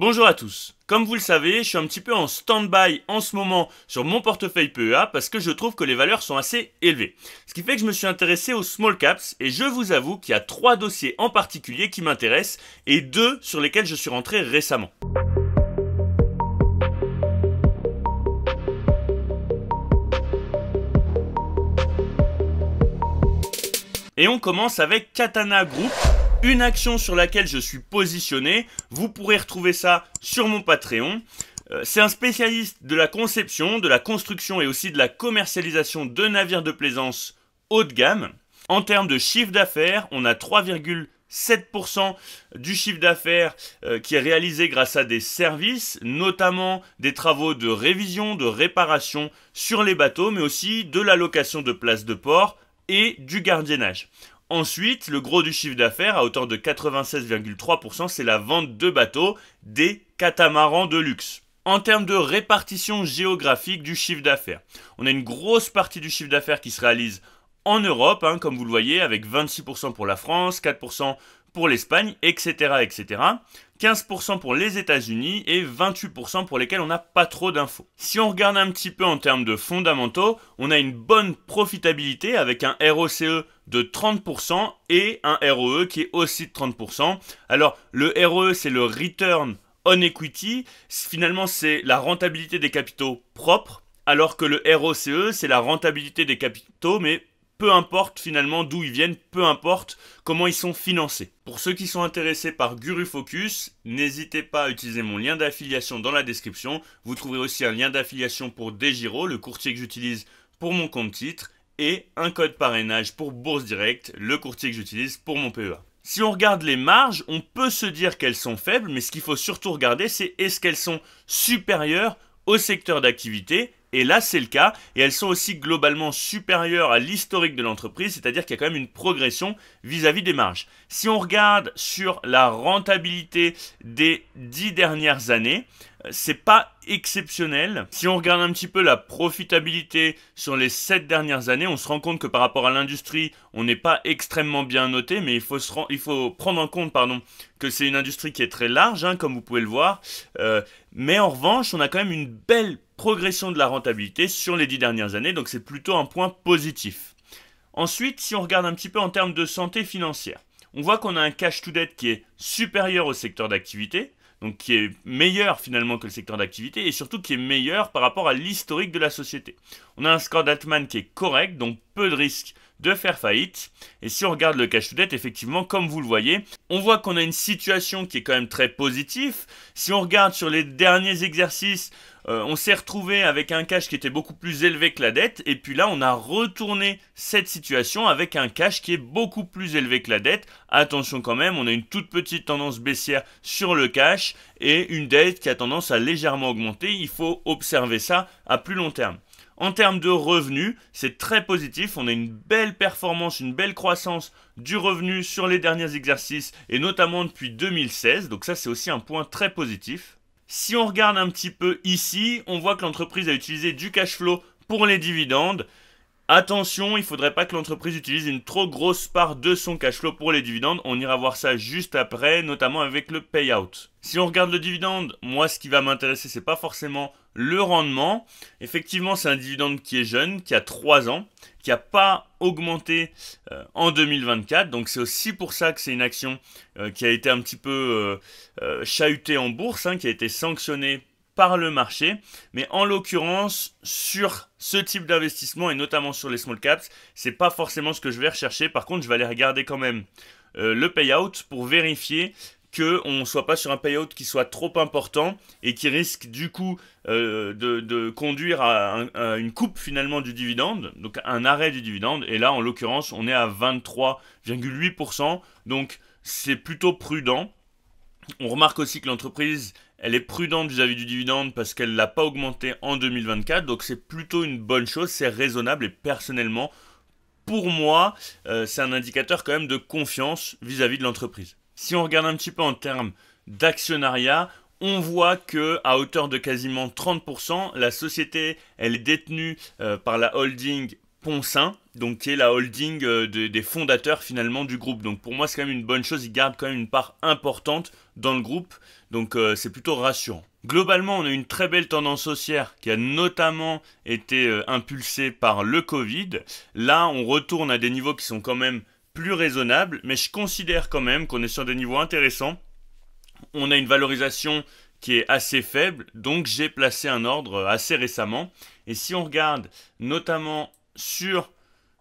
Bonjour à tous. Comme vous le savez, je suis un petit peu en stand-by en ce moment sur mon portefeuille PEA parce que je trouve que les valeurs sont assez élevées. Ce qui fait que je me suis intéressé aux small caps et je vous avoue qu'il y a trois dossiers en particulier qui m'intéressent et deux sur lesquels je suis rentré récemment. Et on commence avec Katana Group une action sur laquelle je suis positionné. Vous pourrez retrouver ça sur mon Patreon. Euh, c'est un spécialiste de la conception, de la construction et aussi de la commercialisation de navires de plaisance haut de gamme. En termes de chiffre d'affaires, on a 3,7% du chiffre d'affaires euh, qui est réalisé grâce à des services, notamment des travaux de révision, de réparation sur les bateaux, mais aussi de la location de places de port et du gardiennage. Ensuite, le gros du chiffre d'affaires, à hauteur de 96,3%, c'est la vente de bateaux, des catamarans de luxe. En termes de répartition géographique du chiffre d'affaires, on a une grosse partie du chiffre d'affaires qui se réalise en Europe, hein, comme vous le voyez, avec 26% pour la France, 4% l'Espagne, etc., etc. 15% pour les États-Unis et 28% pour lesquels on n'a pas trop d'infos. Si on regarde un petit peu en termes de fondamentaux, on a une bonne profitabilité avec un ROCE de 30% et un ROE qui est aussi de 30%. Alors le ROE c'est le Return on Equity, finalement c'est la rentabilité des capitaux propres alors que le ROCE, c'est la rentabilité des capitaux, mais peu importe finalement d'où ils viennent, peu importe comment ils sont financés. Pour ceux qui sont intéressés par Gurufocus, n'hésitez pas à utiliser mon lien d'affiliation dans la description. Vous trouverez aussi un lien d'affiliation pour Degiro, le courtier que j'utilise pour mon compte titre, et un code parrainage pour Bourse Direct, le courtier que j'utilise pour mon PEA. Si on regarde les marges, on peut se dire qu'elles sont faibles, mais ce qu'il faut surtout regarder, c'est est-ce qu'elles sont supérieures au secteur d'activité et là, c'est le cas, et elles sont aussi globalement supérieures à l'historique de l'entreprise, c'est-à-dire qu'il y a quand même une progression vis-à-vis des marges. Si on regarde sur la rentabilité des dix dernières années, euh, c'est pas exceptionnel. Si on regarde un petit peu la profitabilité sur les sept dernières années, on se rend compte que par rapport à l'industrie, on n'est pas extrêmement bien noté, mais il faut, prendre en compte pardon, que c'est une industrie qui est très large, hein, comme vous pouvez le voir. Euh, mais en revanche, on a quand même une belle progression de la rentabilité sur les dix dernières années, donc c'est plutôt un point positif. Ensuite, si on regarde un petit peu en termes de santé financière, on voit qu'on a un cash to debt qui est supérieur au secteur d'activité, donc qui est meilleur finalement que le secteur d'activité et surtout qui est meilleur par rapport à l'historique de la société. On a un score d'Atman qui est correct, donc peu de risque de faire faillite. Et si on regarde le cash to debt, effectivement, comme vous le voyez, on voit qu'on a une situation qui est quand même très positive. Si on regarde sur les derniers exercices, euh, on s'est retrouvé avec un cash qui était beaucoup plus élevé que la dette, et puis là on a retourné cette situation avec un cash qui est beaucoup plus élevé que la dette. Attention quand même, on a une toute petite tendance baissière sur le cash et une dette qui a tendance à légèrement augmenter. Il faut observer ça à plus long terme. En termes de revenus, c'est très positif. On a une belle performance, une belle croissance du revenu sur les derniers exercices et notamment depuis 2016. Donc ça, c'est aussi un point très positif. Si on regarde un petit peu ici, on voit que l'entreprise a utilisé du cash flow pour les dividendes. Attention, il ne faudrait pas que l'entreprise utilise une trop grosse part de son cash flow pour les dividendes. On ira voir ça juste après, notamment avec le payout. Si on regarde le dividende, moi ce qui va m'intéresser, c'est pas forcément le rendement, effectivement, c'est un dividende qui est jeune, qui a 3 ans, qui n'a pas augmenté euh, en 2024. Donc c'est aussi pour ça que c'est une action euh, qui a été un petit peu euh, chahutée en bourse, hein, qui a été sanctionnée par le marché. Mais en l'occurrence, sur ce type d'investissement et notamment sur les small caps, c'est pas forcément ce que je vais rechercher. Par contre, je vais aller regarder quand même le payout pour vérifier qu'on ne soit pas sur un payout qui soit trop important et qui risque du coup euh, de, conduire à, une coupe finalement du dividende, donc un arrêt du dividende. Et là, en l'occurrence, on est à 23,8%, donc c'est plutôt prudent. On remarque aussi que l'entreprise, elle est prudente vis-à-vis du dividende parce qu'elle ne l'a pas augmenté en 2024, donc c'est plutôt une bonne chose, c'est raisonnable et personnellement, pour moi, euh, c'est un indicateur quand même de confiance vis à -vis de l'entreprise. Si on regarde un petit peu en termes d'actionnariat, on voit que à hauteur de quasiment 30%, la société elle est détenue euh, par la holding Ponsin, donc qui est la holding euh, des fondateurs finalement du groupe. Donc pour moi c'est quand même une bonne chose, ils gardent quand même une part importante dans le groupe, donc euh, c'est plutôt rassurant. Globalement, on a une très belle tendance haussière qui a notamment été impulsée par le Covid. Là, on retourne à des niveaux qui sont quand même plus raisonnable, mais je considère quand même qu'on est sur des niveaux intéressants. On a une valorisation qui est assez faible, donc j'ai placé un ordre euh, assez récemment. Et si on regarde notamment sur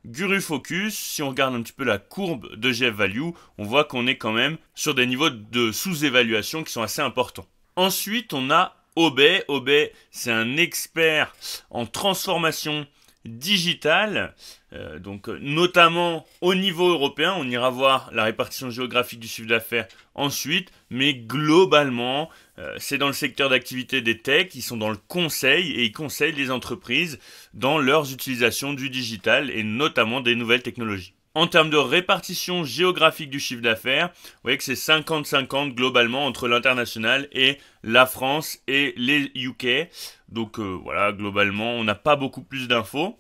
GuruFocus, si on regarde un petit peu la courbe de Jeff Value, on voit qu'on est quand même sur des niveaux de sous-évaluation qui sont assez importants. Ensuite, on a Obey. Obey, c'est un expert en transformation digital, euh, donc euh, notamment au niveau européen. On ira voir la répartition géographique du chiffre d'affaires ensuite, mais globalement, euh, c'est dans le secteur d'activité des techs, ils sont dans le conseil et ils conseillent les entreprises dans leurs utilisations du digital et notamment des nouvelles technologies. En termes de répartition géographique du chiffre d'affaires, vous voyez que c'est 50-50 globalement entre l'international et la France et les UK. Donc euh, voilà, globalement, on n'a pas beaucoup plus d'infos,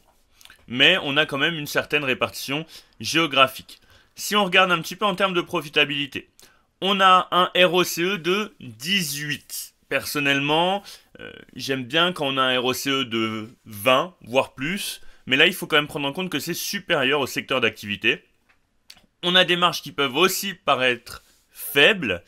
mais on a quand même une certaine répartition géographique. Si on regarde un petit peu en termes de profitabilité, on a un ROCE de 18. Personnellement, euh, j'aime bien quand on a un ROCE de 20, voire plus. Mais là, il faut quand même prendre en compte que c'est supérieur au secteur d'activité. On a des marges qui peuvent aussi paraître faibles,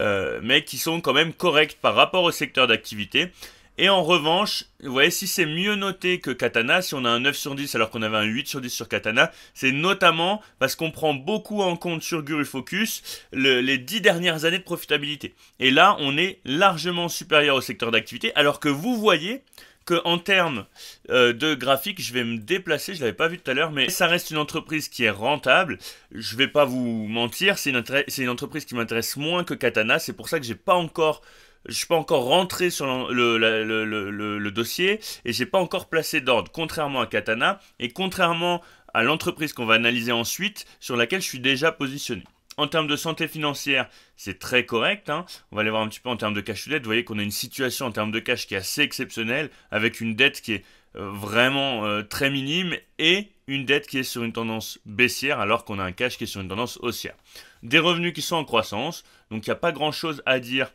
euh, mais qui sont quand même correctes par rapport au secteur d'activité. Et en revanche, vous voyez, si c'est mieux noté que Katana, si on a un 9 sur 10 alors qu'on avait un 8 sur 10 sur Katana, c'est notamment parce qu'on prend beaucoup en compte sur Guru Focus les 10 dernières années de profitabilité. Et là, on est largement supérieur au secteur d'activité, alors que vous voyez, qu'en en termes euh, de graphique, je vais me déplacer, je l'avais pas vu tout à l'heure, mais ça reste une entreprise qui est rentable. Je ne vais pas vous mentir, c'est une, entreprise qui m'intéresse moins que Katana. C'est pour ça que j'ai pas encore je suis pas encore rentré sur le, le dossier et n'ai pas encore placé d'ordre, contrairement à Katana et contrairement à l'entreprise qu'on va analyser ensuite, sur laquelle je suis déjà positionné. En termes de santé financière, c'est très correct. Hein. On va aller voir un petit peu en termes de cash to dette. Vous voyez qu'on a une situation en termes de cash qui est assez exceptionnelle, avec une dette qui est euh, vraiment euh, très minime et une dette qui est sur une tendance baissière alors qu'on a un cash qui est sur une tendance haussière. Des revenus qui sont en croissance, donc il n'y a pas grand-chose à dire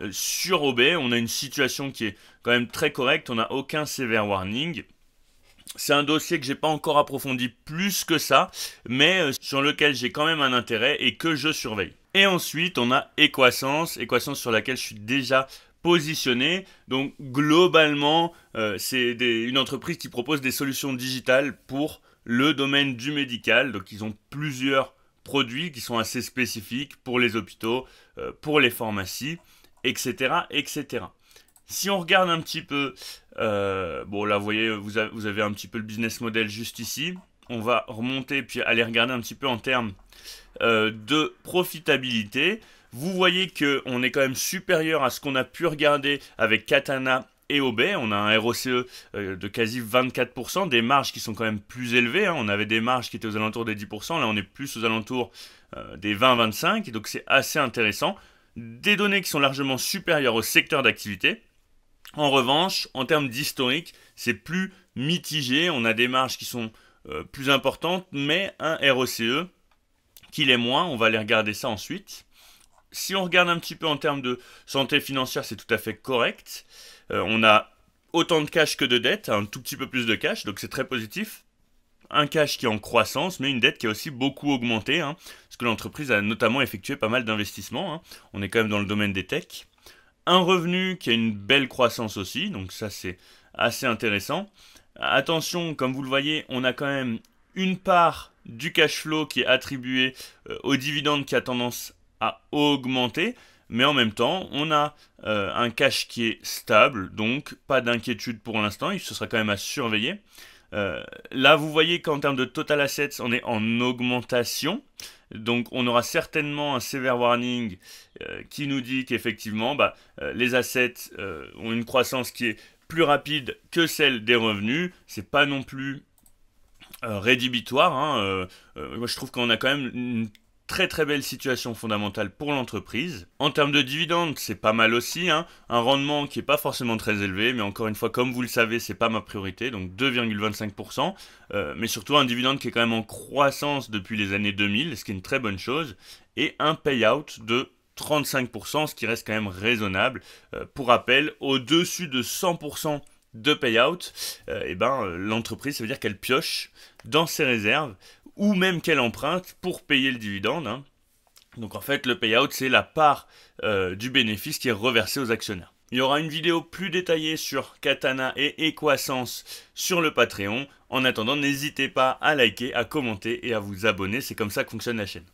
euh, sur OB. On a une situation qui est quand même très correcte, on n'a aucun sévère warning. C'est un dossier que j'ai pas encore approfondi plus que ça, mais euh, sur lequel j'ai quand même un intérêt et que je surveille. Et ensuite, on a EquaSense. EquaSense sur laquelle je suis déjà positionné. Donc globalement, euh, c'est une entreprise qui propose des solutions digitales pour le domaine du médical. Donc ils ont plusieurs produits qui sont assez spécifiques pour les hôpitaux, euh, pour les pharmacies, etc., etc si on regarde un petit peu, euh, bon là vous voyez, vous, avez un petit peu le business model juste ici. On va remonter puis aller regarder un petit peu en termes euh, de profitabilité. Vous voyez qu'on est quand même supérieur à ce qu'on a pu regarder avec Katana et Obey. On a un ROCE euh, de quasi 24%, des marges qui sont quand même plus élevées. Hein. On avait des marges qui étaient aux alentours des 10%, là on est plus aux alentours des 20-25, donc c'est assez intéressant. Des données qui sont largement supérieures au secteur d'activité. En revanche, en termes d'historique, c'est plus mitigé. On a des marges qui sont euh, plus importantes, mais un ROCE qui est moins. On va aller regarder ça ensuite. Si on regarde un petit peu en termes de santé financière, c'est tout à fait correct. Euh, on a autant de cash que de dette, un tout petit peu plus de cash, donc c'est très positif. Un cash qui est en croissance, mais une dette qui a aussi beaucoup augmenté, parce hein, que l'entreprise a notamment effectué pas mal d'investissements. Hein. On est quand même dans le domaine des techs un revenu qui a une belle croissance aussi, donc ça c'est assez intéressant. Attention, comme vous le voyez, on a quand même une part du cash flow qui est attribuée euh, aux dividendes qui a tendance à augmenter, mais en même temps, on a euh, un cash qui est stable, donc pas d'inquiétude pour l'instant, il se sera quand même à surveiller. Euh, là, vous voyez qu'en termes de total assets, on est en augmentation. Donc, on aura certainement un sévère warning euh, qui nous dit qu'effectivement, bah, euh, les assets ont une croissance qui est plus rapide que celle des revenus. C'est pas non plus rédhibitoire. Hein. moi, je trouve qu'on a quand même une Très très belle situation fondamentale pour l'entreprise. En termes de dividendes, c'est pas mal aussi. Hein. Un rendement qui n'est pas forcément très élevé, mais encore une fois, comme vous le savez, c'est pas ma priorité, donc 2,25%. Euh, mais surtout un dividende qui est quand même en croissance depuis les années 2000, ce qui est une très bonne chose. Et un payout de 35%, ce qui reste quand même raisonnable. Euh, pour rappel, au-dessus de 100% de payout, euh, eh ben, l'entreprise, ça veut dire qu'elle pioche dans ses réserves ou même qu'elle emprunte pour payer le dividende. Hein. Donc en fait, le payout, c'est la part euh, du bénéfice qui est reversée aux actionnaires. Il y aura une vidéo plus détaillée sur Katana et equoissance sur le Patreon. En attendant, n'hésitez pas à liker, à commenter et à vous abonner. C'est comme ça que fonctionne la chaîne.